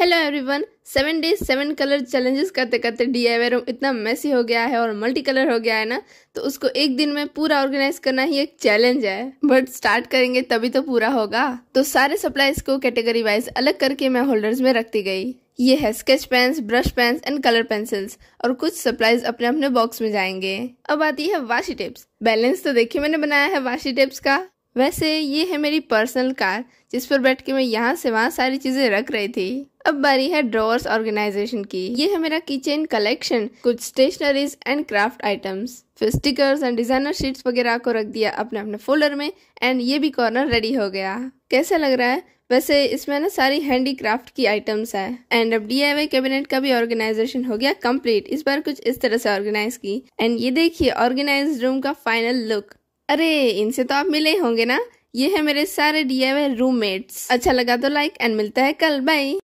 hello everyone seven days seven colour challenges करते करते D I room इतना मैसी हो गया है और मल्टी कलर हो गया है ना तो उसको एक दिन में पूरा ऑर्गेनाइज करना ही एक चैलेंज है बट स्टार्ट करेंगे तभी तो पूरा होगा तो सारे सप्लाईज को कैटेगरी वाइज अलग करके मैं होल्डर्स में रखती गई ये है sketch pens brush pens and colour pencils और कुछ सप्लाईज अपने अपने बॉक्स में जाएंगे अब आती है वाशी टेप्स बैलेंस तो देखिए मैंने बनाया है वाशी टेप्स का वैसे ये है मेरी पर्सनल कार जिस पर बैठ के मैं यहाँ से वहाँ सारी चीज़ें रख रही थी अब बारी है ड्रॉवर्स ऑर्गेनाइजेशन की ये है मेरा किचन कलेक्शन कुछ स्टेशनरीज एंड क्राफ्ट आइटम्स फिर स्टिकर्स एंड डिजाइनर शीट्स वगैरह को रख दिया अपने अपने फोल्डर में एंड ये भी कॉर्नर रेडी हो गया कैसा लग रहा है वैसे इसमें ना सारी हैंडी क्राफ्ट की आइटम्स है एंड अब डी आई कैबिनेट का भी ऑर्गेनाइजेशन हो गया कंप्लीट इस बार कुछ इस तरह से ऑर्गेनाइज की एंड ये देखिए ऑर्गेनाइज रूम का फाइनल लुक अरे इनसे तो आप मिले होंगे ना ये है मेरे सारे डी रूममेट्स अच्छा लगा तो लाइक एंड मिलता है कल बाय